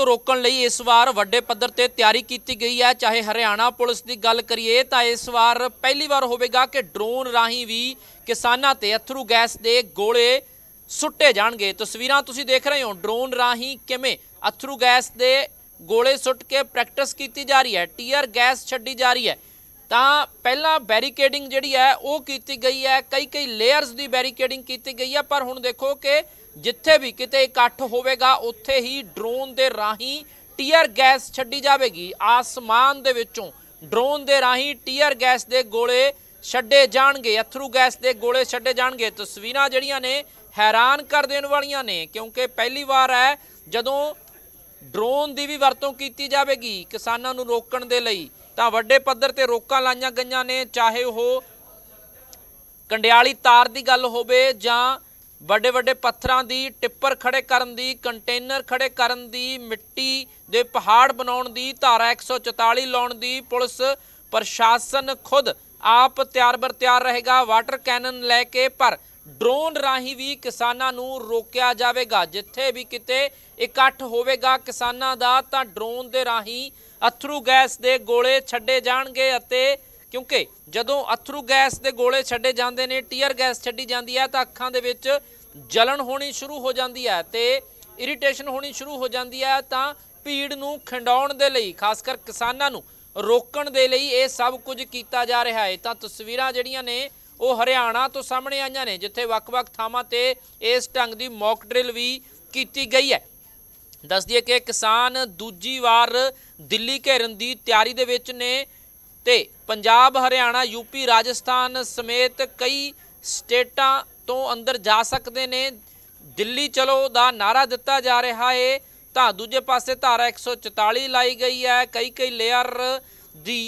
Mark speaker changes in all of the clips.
Speaker 1: ਤੋਂ ਰੋਕਣ ਲਈ ਇਸ ਵਾਰ ਵੱਡੇ ਪੱਧਰ ਤੇ ਤਿਆਰੀ ਕੀਤੀ ਗਈ ਹੈ ਚਾਹੇ ਹਰਿਆਣਾ ਪੁਲਿਸ ਦੀ ਗੱਲ ਕਰੀਏ ਤਾਂ ਇਸ ਵਾਰ ਪਹਿਲੀ ਵਾਰ ਹੋਵੇਗਾ ਕਿ ਡਰੋਨ ਰਾਹੀਂ ਵੀ ਕਿਸਾਨਾਂ ਤੇ ਅਥਰੂ ਗੈਸ ਦੇ ਗੋਲੇ ਸੁੱਟੇ ਜਾਣਗੇ ਤਸਵੀਰਾਂ ਤੁਸੀਂ ਦੇਖ ਰਹੇ ਹੋ ਡਰੋਨ ਰਾਹੀਂ ਕਿਵੇਂ ਅਥਰੂ ਗੈਸ ਦੇ ਗੋਲੇ ਸੁੱਟ ਕੇ ਪ੍ਰੈਕਟਿਸ ਕੀਤੀ ਜਾ ਰਹੀ ਹੈ ਟੀਅਰ ਗੈਸ ਛੱਡੀ ਜਾ ਰਹੀ ਹੈ ਤਾਂ ਪਹਿਲਾਂ ਬੈਰੀਕੇਡਿੰਗ ਜਿਹੜੀ ਹੈ ਉਹ ਕੀਤੀ ਗਈ ਹੈ ਕਈ ਕਈ ਲੇਅਰਸ ਦੀ ਬੈਰੀਕੇਡਿੰਗ ਕੀਤੀ ਗਈ ਹੈ ਪਰ ਹੁਣ ਦੇਖੋ ਕਿ ਜਿੱਥੇ ਵੀ ਕਿਤੇ ਇਕੱਠ ਹੋਵੇਗਾ ਉੱਥੇ ਹੀ ਡਰੋਨ ਦੇ ਰਾਹੀਂ ਟੀਅਰ ਗੈਸ ਛੱਡੀ ਜਾਵੇਗੀ ਆਸਮਾਨ ਦੇ ਵਿੱਚੋਂ ਡਰੋਨ ਦੇ ਰਾਹੀਂ ਟੀਅਰ ਗੈਸ ਦੇ ਗੋਲੇ ਛੱਡੇ ਜਾਣਗੇ ਅਥਰੂ ਗੈਸ ਦੇ ਗੋਲੇ ਛੱਡੇ ਜਾਣਗੇ ਤਸਵੀਰਾਂ ਜਿਹੜੀਆਂ ਨੇ ਹੈਰਾਨ ਕਰ ਦੇਣ ਵਾਲੀਆਂ ਨੇ ਕਿਉਂਕਿ ਪਹਿਲੀ ਵਾਰ ਹੈ ਜਦੋਂ ਡਰੋਨ ਦੀ ਵੀ ਵਰਤੋਂ ਕੀਤੀ ਜਾਵੇਗੀ ਕਿਸਾਨਾਂ ਨੂੰ ਰੋਕਣ ਦੇ ਲਈ ਤਾਂ ਵੱਡੇ ਪੱਧਰ ਤੇ ਰੋਕਾਂ ਲਾਈਆਂ ਗਈਆਂ ਨੇ ਚਾਹੇ ਉਹ ਕੰਡਿਆਲੀ ਤਾਰ ਦੀ ਗੱਲ ਹੋਵੇ ਜਾਂ ਵੱਡੇ ਵੱਡੇ ਪੱਥਰਾਂ ਦੀ ਟਿੱਪਰ ਖੜੇ ਕਰਨ ਦੀ ਕੰਟੇਨਰ ਖੜੇ ਕਰਨ ਦੀ ਮਿੱਟੀ ਦੇ ਪਹਾੜ ਬਣਾਉਣ ਦੀ ਧਾਰਾ 144 ਲਾਉਣ ਦੀ ਪੁਲਿਸ ਪ੍ਰਸ਼ਾਸਨ ਖੁਦ ਆਪ ਤਿਆਰ ਬਰ ਤਿਆਰ ਰਹੇਗਾ ਵਾਟਰ ਕੈਨਨ ਲੈ ਕੇ ਪਰ ਡਰੋਨ ਰਾਹੀਂ ਵੀ ਕਿਸਾਨਾਂ ਨੂੰ ਰੋਕਿਆ ਜਾਵੇਗਾ ਜਿੱਥੇ ਵੀ ਕਿਤੇ ਇਕੱਠ ਹੋਵੇਗਾ ਕਿਸਾਨਾਂ ਦਾ ਤਾਂ ਡਰੋਨ ਦੇ ਰਾਹੀਂ ਅਥਰੂ ਗੈਸ ਦੇ ਗੋਲੇ ਛੱਡੇ ਜਾਣਗੇ ਅਤੇ ਕਿਉਂਕਿ ਜਦੋਂ ਅਥਰੂ ਗੈਸ ਦੇ ਗੋਲੇ ਛੱਡੇ ਜਾਂਦੇ ਨੇ ਟੀਅਰ ਗੈਸ ਛੱਡੀ ਜਾਂਦੀ ਹੈ ਤਾਂ ਅੱਖਾਂ ਦੇ ਵਿੱਚ ਜਲਣ ਹੋਣੀ ਸ਼ੁਰੂ ਹੋ ਜਾਂਦੀ ਹੈ ਤੇ ਇਰੀਟੇਸ਼ਨ ਹੋਣੀ ਸ਼ੁਰੂ ਹੋ ਜਾਂਦੀ ਹੈ ਤਾਂ ਭੀੜ ਨੂੰ ਖੰਡਾਉਣ ਦੇ ਲਈ ਖਾਸ ਕਰ ਕਿਸਾਨਾਂ ਨੂੰ ਰੋਕਣ ਦੇ ਲਈ ਇਹ ਸਭ ਕੁਝ ਕੀਤਾ ਜਾ ਰਿਹਾ ਹੈ ਤਾਂ ਤਸਵੀਰਾਂ ਜਿਹੜੀਆਂ ਨੇ ਉਹ ਹਰਿਆਣਾ ਤੋਂ ਸਾਹਮਣੇ ਆਈਆਂ ਨੇ ਜਿੱਥੇ ਵੱਖ-ਵੱਖ ਥਾਵਾਂ ਤੇ ਇਸ ਢੰਗ ਦੀ ਮੌਕ ਡ੍ਰਿਲ ਵੀ ਕੀਤੀ ਗਈ ਹੈ ਦੱਸ ਦਈਏ ਕਿ ਕਿਸਾਨ ਦੂਜੀ ਵਾਰ ਦਿੱਲੀ ਘੇਰਨ ਦੀ ਤਿਆਰੀ ਦੇ ਵਿੱਚ ਨੇ ਤੇ ਪੰਜਾਬ ਹਰਿਆਣਾ ਯੂਪੀ ਰਾਜਸਥਾਨ ਸਮੇਤ ਕਈ ਸਟੇਟਾਂ ਤੋਂ ਅੰਦਰ ਜਾ ਸਕਦੇ ਨੇ ਦਿੱਲੀ ਚਲੋ ਦਾ ਨਾਰਾ ਦਿੱਤਾ ਜਾ ਰਿਹਾ ਏ ਤਾਂ ਦੂਜੇ ਪਾਸੇ ਧਾਰਾ 144 ਲਾਈ ਗਈ ਹੈ ਕਈ ਕਈ ਲੇਅਰ ਦੀ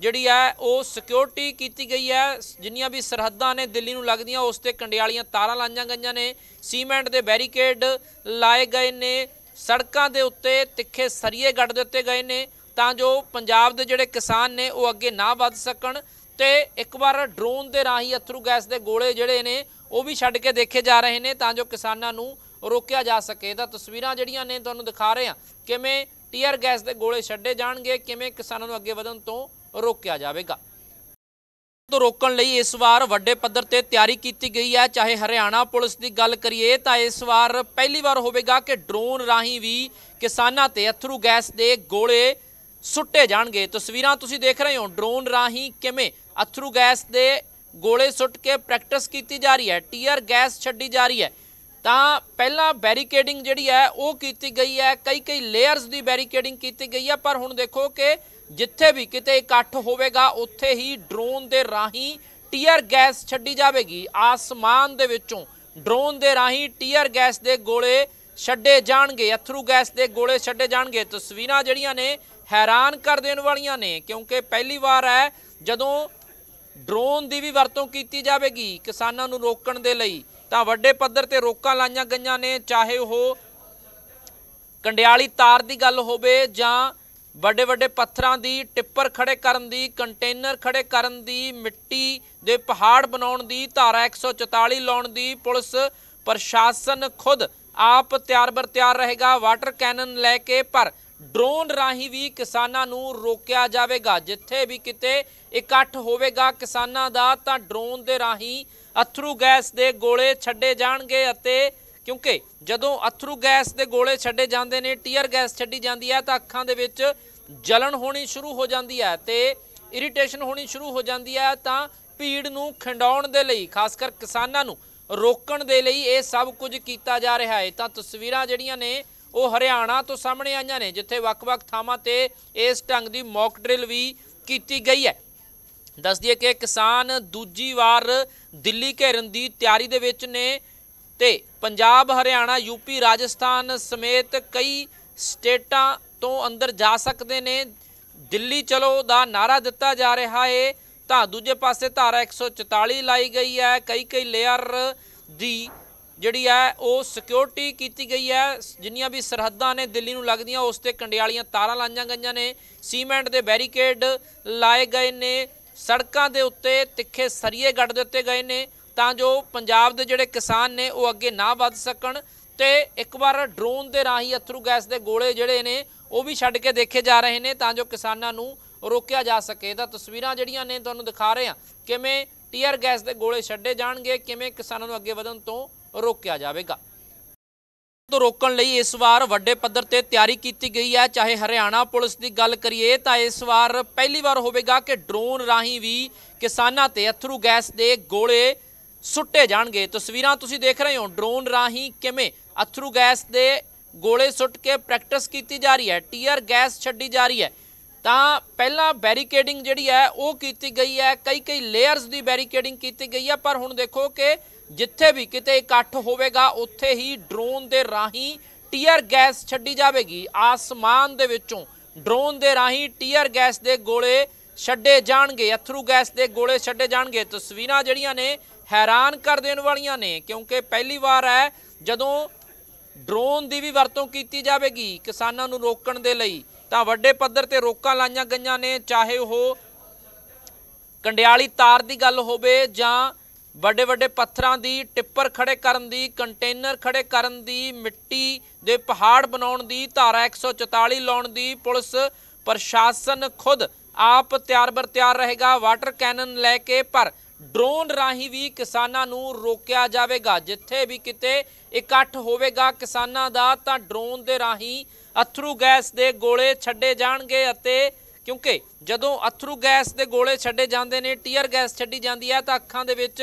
Speaker 1: ਜਿਹੜੀ ਹੈ ਉਹ ਸਿਕਿਉਰਿਟੀ ਕੀਤੀ ਗਈ ਹੈ ਜਿੰਨੀਆਂ ਵੀ ਸਰਹੱਦਾਂ ਨੇ ਦਿੱਲੀ ਨੂੰ ਲੱਗਦੀਆਂ ਉਸ ਤੇ ਕੰਡਿਆਲੀਆਂ ਤਾਰਾਂ ਲਾਈਆਂ ਗਈਆਂ ਨੇ ਸੀਮੈਂਟ ਦੇ ਬੈਰੀਕੇਡ ਲਾਏ ਗਏ ਨੇ ਸੜਕਾਂ ਦੇ ਉੱਤੇ ਤਿੱਖੇ ਸਰੀਏ ਗੱਡ ਦਿੱਤੇ ਗਏ ਨੇ ਤਾਂ ਜੋ ਪੰਜਾਬ ਦੇ ਜਿਹੜੇ ਕਿਸਾਨ ਨੇ ਉਹ ਅੱਗੇ ਨਾ ਵੱਧ ਸਕਣ ਤੇ ਇੱਕ ਵਾਰ ਡਰੋਨ ਦੇ ਰਾਹੀਂ ਅਥਰੂ ਗੈਸ ਦੇ ਗੋਲੇ ਜਿਹੜੇ ਨੇ ਉਹ ਵੀ ਛੱਡ ਕੇ ਦੇਖੇ ਜਾ ਰਹੇ ਨੇ ਤਾਂ ਜੋ ਕਿਸਾਨਾਂ ਨੂੰ ਰੋਕਿਆ ਜਾ ਸਕੇ ਤਾਂ ਤਸਵੀਰਾਂ ਜਿਹੜੀਆਂ ਨੇ ਤੁਹਾਨੂੰ ਦਿਖਾ ਰਹੇ ਹਾਂ ਕਿਵੇਂ ਟੀਅਰ ਗੈਸ ਦੇ ਗੋਲੇ ਛੱਡੇ ਜਾਣਗੇ ਕਿਵੇਂ ਕਿਸਾਨਾਂ ਨੂੰ ਅੱਗੇ ਵਧਣ ਤੋਂ ਰੋਕਿਆ ਜਾਵੇਗਾ ਤੋਂ ਰੋਕਣ ਲਈ ਇਸ ਵਾਰ ਵੱਡੇ ਪੱਧਰ ਤੇ ਤਿਆਰੀ ਕੀਤੀ ਗਈ ਹੈ ਚਾਹੇ ਹਰਿਆਣਾ ਪੁਲਿਸ ਦੀ ਗੱਲ ਕਰੀਏ ਤਾਂ ਇਸ ਵਾਰ ਪਹਿਲੀ ਵਾਰ ਹੋਵੇਗਾ ਕਿ ਡਰੋਨ ਰਾਹੀਂ ਵੀ ਕਿਸਾਨਾਂ ਤੇ ਅਥਰੂ ਗੈਸ ਦੇ ਗੋਲੇ ਸੁੱਟੇ ਜਾਣਗੇ ਤਸਵੀਰਾਂ ਤੁਸੀਂ ਦੇਖ ਰਹੇ ਹੋ ਡਰੋਨ ਰਾਹੀਂ ਕਿਵੇਂ ਅਥਰੂ ਗੈਸ ਦੇ ਗੋਲੇ ਸੁੱਟ ਕੇ ਪ੍ਰੈਕਟਿਸ ਕੀਤੀ ਜਾ ਰਹੀ ਹੈ ਟੀਅਰ ਗੈਸ ਛੱਡੀ ਜਾ ਰਹੀ ਹੈ ਤਾਂ ਪਹਿਲਾਂ ਬੈਰੀਕੇਡਿੰਗ ਜਿਹੜੀ ਹੈ ਉਹ ਕੀਤੀ ਗਈ ਹੈ ਕਈ ਕਈ ਲੇਅਰਸ ਦੀ ਬੈਰੀਕੇਡਿੰਗ ਕੀਤੀ ਗਈ ਹੈ ਪਰ ਹੁਣ ਦੇਖੋ ਕਿ ਜਿੱਥੇ ਵੀ ਕਿਤੇ ਇਕੱਠ ਹੋਵੇਗਾ ਉੱਥੇ ਹੀ ਡਰੋਨ ਦੇ ਰਾਹੀਂ ਟੀਅਰ ਗੈਸ ਛੱਡੀ ਜਾਵੇਗੀ ਆਸਮਾਨ ਦੇ ਵਿੱਚੋਂ ਡਰੋਨ ਦੇ ਰਾਹੀਂ ਟੀਅਰ ਗੈਸ ਦੇ ਗੋਲੇ ਛੱਡੇ ਜਾਣਗੇ ਅਥਰੂ ਗੈਸ ਦੇ ਗੋਲੇ ਛੱਡੇ ਜਾਣਗੇ ਤਸਵੀਰਾਂ ਜਿਹੜੀਆਂ ਨੇ ਹੈਰਾਨ ਕਰ ਦੇਣ ਵਾਲੀਆਂ ਨੇ ਕਿਉਂਕਿ ਪਹਿਲੀ ਵਾਰ ਹੈ ਜਦੋਂ ਡਰੋਨ ਦੀ ਵੀ ਵਰਤੋਂ ਕੀਤੀ ਜਾਵੇਗੀ ਕਿਸਾਨਾਂ ਨੂੰ ਰੋਕਣ ਦੇ ਲਈ ਤਾਂ ਵੱਡੇ ਪੱਧਰ ਤੇ ਰੋਕਾਂ ਲਾਈਆਂ ਗਈਆਂ ਨੇ ਚਾਹੇ ਉਹ ਕੰਡਿਆਲੀ ਤਾਰ ਦੀ ਗੱਲ ਹੋਵੇ ਜਾਂ ਵੱਡੇ ਵੱਡੇ ਪੱਥਰਾਂ ਦੀ ਟਿੱਪਰ ਖੜੇ ਕਰਨ ਦੀ ਕੰਟੇਨਰ ਖੜੇ ਕਰਨ ਦੀ ਮਿੱਟੀ ਦੇ ਪਹਾੜ ਬਣਾਉਣ ਦੀ ਧਾਰਾ 144 ਲਾਉਣ ਦੀ ਪੁਲਿਸ ਪ੍ਰਸ਼ਾਸਨ ਖੁਦ ਆਪ ਤਿਆਰ ਬਰ ਤਿਆਰ ਰਹੇਗਾ ਵਾਟਰ ਕੈਨਨ ਲੈ ਕੇ ਪਰ ਡਰੋਨ ਰਾਹੀਂ ਵੀ ਕਿਸਾਨਾਂ ਨੂੰ ਰੋਕਿਆ ਜਾਵੇਗਾ ਜਿੱਥੇ ਵੀ ਕਿਤੇ ਇਕੱਠ ਹੋਵੇਗਾ ਕਿਸਾਨਾਂ ਦਾ ਤਾਂ ਡਰੋਨ ਦੇ ਰਾਹੀਂ ਅਥਰੂ ਗੈਸ ਦੇ ਗੋਲੇ ਛੱਡੇ ਜਾਣਗੇ ਅਤੇ ਕਿਉਂਕਿ ਜਦੋਂ ਅਥਰੂ ਗੈਸ ਦੇ ਗੋਲੇ ਛੱਡੇ ਜਾਂਦੇ ਨੇ ਟੀਅਰ ਗੈਸ ਛੱਡੀ ਜਾਂਦੀ ਹੈ ਤਾਂ ਅੱਖਾਂ ਦੇ ਵਿੱਚ ਜਲਣ ਹੋਣੀ ਸ਼ੁਰੂ ਹੋ ਜਾਂਦੀ ਹੈ ਤੇ ਇਰੀਟੇਸ਼ਨ ਹੋਣੀ ਸ਼ੁਰੂ ਹੋ ਜਾਂਦੀ ਹੈ ਤਾਂ ਭੀੜ ਨੂੰ ਖੰਡਾਉਣ ਦੇ ਲਈ ਖਾਸ ਕਰ ਕਿਸਾਨਾਂ ਨੂੰ ਰੋਕਣ ਦੇ ਲਈ ਇਹ ਸਭ ਕੁਝ ਕੀਤਾ ਜਾ ਰਿਹਾ ਹੈ ਤਾਂ ਤਸਵੀਰਾਂ ਜਿਹੜੀਆਂ ਨੇ ਉਹ ਹਰਿਆਣਾ ਤੋਂ ਸਾਹਮਣੇ ਆਈਆਂ ਨੇ ਜਿੱਥੇ ਵੱਖ-ਵੱਖ ਥਾਵਾਂ ਤੇ ਇਸ ਢੰਗ ਦੀ ਮੌਕ ਡਰਿਲ ਵੀ ਕੀਤੀ ਗਈ ਹੈ ਦੱਸ ਦਈਏ ਕਿ ਕਿਸਾਨ ਦੂਜੀ ਵਾਰ ਦਿੱਲੀ ਘੇਰਨ ਦੀ ਤਿਆਰੀ ਦੇ ਵਿੱਚ ਨੇ ਤੇ ਪੰਜਾਬ ਹਰਿਆਣਾ ਯੂਪੀ ਰਾਜਸਥਾਨ ਸਮੇਤ ਕਈ ਸਟੇਟਾਂ ਤੋਂ ਅੰਦਰ ਜਾ ਸਕਦੇ ਨੇ ਦਿੱਲੀ ਚਲੋ ਦਾ ਨਾਰਾ ਦਿੱਤਾ ਜਾ ਰਿਹਾ ਹੈ ਤਾਂ ਦੂਜੇ ਪਾਸੇ ਧਾਰਾ 144 ਲਾਈ ਗਈ ਹੈ ਕਈ ਕਈ ਲੇਅਰ ਦੀ ਜਿਹੜੀ ਹੈ ਉਹ ਸਿਕਿਉਰਿਟੀ ਕੀਤੀ ਗਈ ਹੈ ਜਿੰਨੀਆਂ ਵੀ ਸਰਹੱਦਾਂ ਨੇ ਦਿੱਲੀ ਨੂੰ ਲੱਗਦੀਆਂ ਉਸ ਤੇ ਕੰਡਿਆਲੀਆਂ ਤਾਰਾਂ ਲਾਈਆਂ ਗਈਆਂ ਨੇ ਸੀਮੈਂਟ ਦੇ ਬੈਰੀਕੇਡ ਲਾਏ ਗਏ ਨੇ ਸੜਕਾਂ ਦੇ ਉੱਤੇ ਤਿੱਖੇ ਸਰੀਏ ਗੱਡ ਦਿੱਤੇ ਗਏ ਨੇ ਤਾਂ ਜੋ ਪੰਜਾਬ ਦੇ ਜਿਹੜੇ ਕਿਸਾਨ ਨੇ ਉਹ ਅੱਗੇ ਨਾ ਵੱਧ ਸਕਣ ਤੇ ਇੱਕ ਵਾਰ ਡਰੋਨ ਦੇ ਰਾਹੀਂ ਅਥਰੂ ਗੈਸ ਦੇ ਗੋਲੇ ਜਿਹੜੇ ਨੇ ਉਹ ਵੀ ਛੱਡ ਕੇ ਦੇਖੇ ਜਾ ਰਹੇ ਨੇ ਤਾਂ ਜੋ ਕਿਸਾਨਾਂ ਨੂੰ ਰੋਕਿਆ ਜਾ ਸਕੇ ਤਾਂ ਤਸਵੀਰਾਂ ਜਿਹੜੀਆਂ ਨੇ ਤੁਹਾਨੂੰ ਦਿਖਾ ਰਹੇ ਹਾਂ ਕਿਵੇਂ ਟੀਅਰ ਗੈਸ ਦੇ ਗੋਲੇ ਛੱਡੇ ਜਾਣਗੇ ਕਿਵੇਂ ਕਿਸਾਨਾਂ ਨੂੰ ਅੱਗੇ ਵਧਣ ਤੋਂ ਰੋਕਿਆ ਜਾਵੇਗਾ ਤੋਂ ਰੋਕਣ ਲਈ ਇਸ ਵਾਰ ਵੱਡੇ ਪੱਧਰ ਤੇ ਤਿਆਰੀ ਕੀਤੀ ਗਈ ਹੈ ਚਾਹੇ ਹਰਿਆਣਾ ਪੁਲਿਸ ਦੀ ਗੱਲ ਕਰੀਏ ਤਾਂ ਇਸ ਵਾਰ ਪਹਿਲੀ ਵਾਰ ਹੋਵੇਗਾ ਕਿ ਡਰੋਨ ਰਾਹੀਂ ਵੀ ਕਿਸਾਨਾਂ ਤੇ ਅਥਰੂ ਗੈਸ ਦੇ ਗੋਲੇ ਸੁੱਟੇ ਜਾਣਗੇ ਤਸਵੀਰਾਂ ਤੁਸੀਂ ਦੇਖ ਰਹੇ ਹੋ ਡਰੋਨ ਰਾਹੀਂ ਕਿਵੇਂ ਅਥਰੂ ਗੈਸ ਦੇ ਗੋਲੇ ਸੁੱਟ ਕੇ ਪ੍ਰੈਕਟਿਸ ਕੀਤੀ ਜਾ ਰਹੀ ਹੈ ਟੀਅਰ ਗੈਸ ਛੱਡੀ ਜਾ ਰਹੀ ਹੈ ਤਾਂ ਪਹਿਲਾਂ ਬੈਰੀਕੇਡਿੰਗ ਜਿਹੜੀ ਹੈ ਉਹ ਕੀਤੀ ਗਈ ਹੈ ਕਈ ਕਈ ਲੇਅਰਸ ਦੀ ਬੈਰੀਕੇਡਿੰਗ ਕੀਤੀ ਗਈ ਹੈ ਪਰ ਹੁਣ ਦੇਖੋ ਕਿ ਜਿੱਥੇ ਵੀ ਕਿਤੇ ਇਕੱਠ ਹੋਵੇਗਾ ਉੱਥੇ ਹੀ ਡਰੋਨ ਦੇ ਰਾਹੀਂ ਟੀਅਰ ਗੈਸ ਛੱਡੀ ਜਾਵੇਗੀ ਆਸਮਾਨ ਦੇ ਵਿੱਚੋਂ ਡਰੋਨ ਦੇ ਰਾਹੀਂ ਟੀਅਰ ਗੈਸ ਦੇ ਗੋਲੇ ਛੱਡੇ ਜਾਣਗੇ ਅਥਰੂ ਗੈਸ ਦੇ ਗੋਲੇ ਛੱਡੇ ਜਾਣਗੇ ਤਸਵੀਰਾਂ ਜਿਹੜੀਆਂ ਨੇ ਹੈਰਾਨ ਕਰ ਦੇਣ ਵਾਲੀਆਂ ਨੇ ਕਿਉਂਕਿ ਪਹਿਲੀ ਵਾਰ ਹੈ ਜਦੋਂ ਡਰੋਨ ਦੀ ਵੀ ਵਰਤੋਂ ਕੀਤੀ ਜਾਵੇਗੀ ਕਿਸਾਨਾਂ ਨੂੰ ਰੋਕਣ ਦੇ ਲਈ ਤਾਂ ਵੱਡੇ ਪੱਧਰ ਤੇ ਰੋਕਾਂ ਲਾਈਆਂ ਗਈਆਂ ਨੇ ਚਾਹੇ ਉਹ ਕੰਡਿਆਲੀ ਤਾਰ ਦੀ ਗੱਲ ਹੋਵੇ ਜਾਂ ਵੱਡੇ ਵੱਡੇ ਪੱਥਰਾਂ ਦੀ ਟਿੱਪਰ ਖੜੇ ਕਰਨ ਦੀ ਕੰਟੇਨਰ ਖੜੇ ਕਰਨ ਦੀ ਮਿੱਟੀ ਦੇ ਪਹਾੜ ਬਣਾਉਣ ਦੀ ਧਾਰਾ 144 ਲਾਉਣ ਦੀ ਪੁਲਿਸ ਪ੍ਰਸ਼ਾਸਨ ਖੁਦ ਆਪ ਤਿਆਰ ਬਰ ਤਿਆਰ ਰਹੇਗਾ ਵਾਟਰ ਕੈਨਨ ਲੈ ਕੇ ਪਰ ਡਰੋਨ ਰਾਹੀਂ ਵੀ ਕਿਸਾਨਾਂ ਨੂੰ ਰੋਕਿਆ ਜਾਵੇਗਾ ਜਿੱਥੇ ਵੀ ਕਿਤੇ ਇਕੱਠ ਹੋਵੇਗਾ ਕਿਸਾਨਾਂ ਦਾ ਤਾਂ ਡਰੋਨ ਦੇ ਰਾਹੀਂ ਅਥਰੂ ਗੈਸ ਦੇ ਗੋਲੇ ਛੱਡੇ ਜਾਣਗੇ ਅਤੇ ਕਿਉਂਕਿ ਜਦੋਂ ਅਥਰੂ ਗੈਸ ਦੇ ਗੋਲੇ ਛੱਡੇ ਜਾਂਦੇ ਨੇ ਟੀਅਰ ਗੈਸ ਛੱਡੀ ਜਾਂਦੀ ਹੈ ਤਾਂ ਅੱਖਾਂ ਦੇ ਵਿੱਚ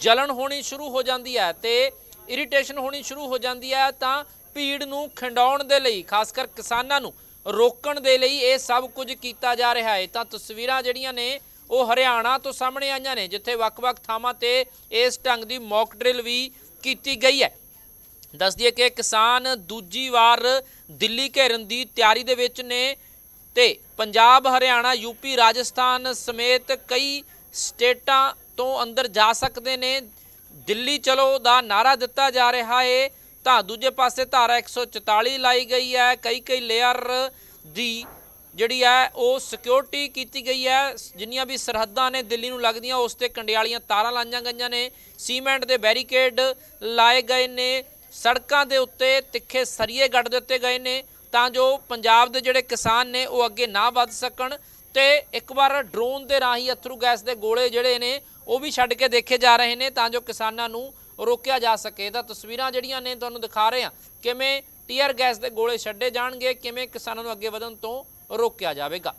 Speaker 1: ਜਲਣ ਹੋਣੀ ਸ਼ੁਰੂ ਹੋ ਜਾਂਦੀ ਹੈ ਤੇ ਇਰੀਟੇਸ਼ਨ ਹੋਣੀ ਸ਼ੁਰੂ ਹੋ ਜਾਂਦੀ ਹੈ ਤਾਂ ਭੀੜ ਨੂੰ ਖੰਡਾਉਣ ਦੇ ਲਈ ਖਾਸ ਕਰ ਕਿਸਾਨਾਂ ਨੂੰ ਰੋਕਣ ਦੇ ਲਈ ਇਹ ਸਭ ਕੁਝ ਕੀਤਾ ਜਾ ਰਿਹਾ ਹੈ ਤਾਂ ਤਸਵੀਰਾਂ ਜਿਹੜੀਆਂ ਨੇ ਉਹ ਹਰਿਆਣਾ ਤੋਂ ਸਾਹਮਣੇ ਆਈਆਂ ਨੇ ਜਿੱਥੇ ਵੱਖ-ਵੱਖ ਥਾਵਾਂ ਤੇ ਇਸ ਢੰਗ ਦੀ ਮੌਕ ਡ੍ਰਿਲ ਵੀ ਕੀਤੀ ਗਈ ਹੈ ਦੱਸ ਦਈਏ ਕਿ ਕਿਸਾਨ ਦੂਜੀ ਵਾਰ ਦਿੱਲੀ ਘੇਰਨ ਦੀ ਤਿਆਰੀ ਦੇ ਵਿੱਚ ਨੇ ਤੇ ਪੰਜਾਬ ਹਰਿਆਣਾ ਯੂਪੀ ਰਾਜਸਥਾਨ ਸਮੇਤ ਕਈ ਸਟੇਟਾਂ ਤੋਂ ਅੰਦਰ ਜਾ ਸਕਦੇ ਨੇ ਦਿੱਲੀ ਚਲੋ ਦਾ ਨਾਰਾ ਦਿੱਤਾ ਜਾ ਰਿਹਾ ਏ ਤਾਂ ਦੂਜੇ ਪਾਸੇ ਧਾਰਾ 144 ਲਾਈ ਗਈ ਹੈ ਕਈ ਕਈ ਲੇਅਰ ਦੀ ਜਿਹੜੀ ਹੈ ਉਹ ਸਿਕਿਉਰਿਟੀ ਕੀਤੀ ਗਈ ਹੈ ਜਿੰਨੀਆਂ ਵੀ ਸਰਹੱਦਾਂ ਨੇ ਦਿੱਲੀ ਨੂੰ ਲੱਗਦੀਆਂ ਉਸ ਤੇ ਕੰਡਿਆਲੀਆਂ ਤਾਰਾਂ ਲਾਈਆਂ ਗਈਆਂ ਨੇ ਸੀਮੈਂਟ ਦੇ ਬੈਰੀਕੇਡ ਲਾਏ ਗਏ ਨੇ ਸੜਕਾਂ ਦੇ ਉੱਤੇ ਤਿੱਖੇ ਸਰੀਏ ਗੱਡ ਦਿੱਤੇ ਗਏ ਨੇ ਤਾਂ ਜੋ ਪੰਜਾਬ ਦੇ ਜਿਹੜੇ ਕਿਸਾਨ ਨੇ ਉਹ ਅੱਗੇ ਨਾ ਵੱਧ ਸਕਣ ਤੇ ਇੱਕ ਵਾਰ ਡਰੋਨ ਦੇ ਰਾਹੀਂ ਅਥਰੂ ਗੈਸ ਦੇ ਗੋਲੇ ਜਿਹੜੇ ਨੇ ਉਹ ਵੀ ਛੱਡ ਕੇ ਦੇਖੇ ਜਾ ਰਹੇ ਨੇ ਤਾਂ ਜੋ ਕਿਸਾਨਾਂ ਨੂੰ ਰੋਕਿਆ ਜਾ ਸਕੇ ਤਾਂ ਤਸਵੀਰਾਂ ਜਿਹੜੀਆਂ ਨੇ ਤੁਹਾਨੂੰ ਦਿਖਾ ਰਹੇ ਹਾਂ ਕਿਵੇਂ ਟੀਅਰ ਗੈਸ ਦੇ ਗੋਲੇ ਛੱਡੇ ਜਾਣਗੇ ਕਿਵੇਂ ਕਿਸਾਨਾਂ ਨੂੰ ਅੱਗੇ ਵਧਣ ਤੋਂ ਰੋਕਿਆ ਜਾਵੇਗਾ